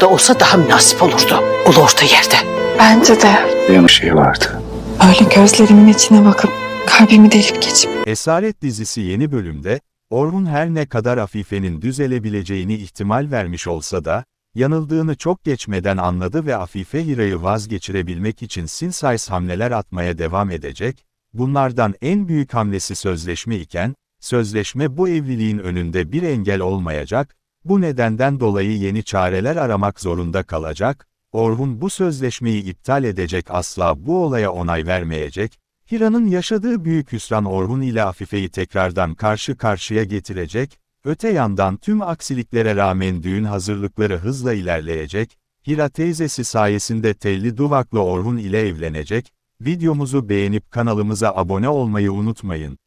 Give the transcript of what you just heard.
da olsa daha münasip olurdu. Ulu orta yerde. Bence de. Bir şey vardı. Öyle gözlerimin içine bakıp kalbimi delip geçip. Esaret dizisi yeni bölümde Orhun her ne kadar Afife'nin düzelebileceğini ihtimal vermiş olsa da, yanıldığını çok geçmeden anladı ve Afife Hira'yı vazgeçirebilmek için sinsays hamleler atmaya devam edecek, bunlardan en büyük hamlesi sözleşme iken, sözleşme bu evliliğin önünde bir engel olmayacak, bu nedenden dolayı yeni çareler aramak zorunda kalacak, Orhun bu sözleşmeyi iptal edecek asla bu olaya onay vermeyecek, Hira'nın yaşadığı büyük hüsran Orhun ile Afife'yi tekrardan karşı karşıya getirecek, öte yandan tüm aksiliklere rağmen düğün hazırlıkları hızla ilerleyecek, Hira teyzesi sayesinde telli duvaklı Orhun ile evlenecek, videomuzu beğenip kanalımıza abone olmayı unutmayın.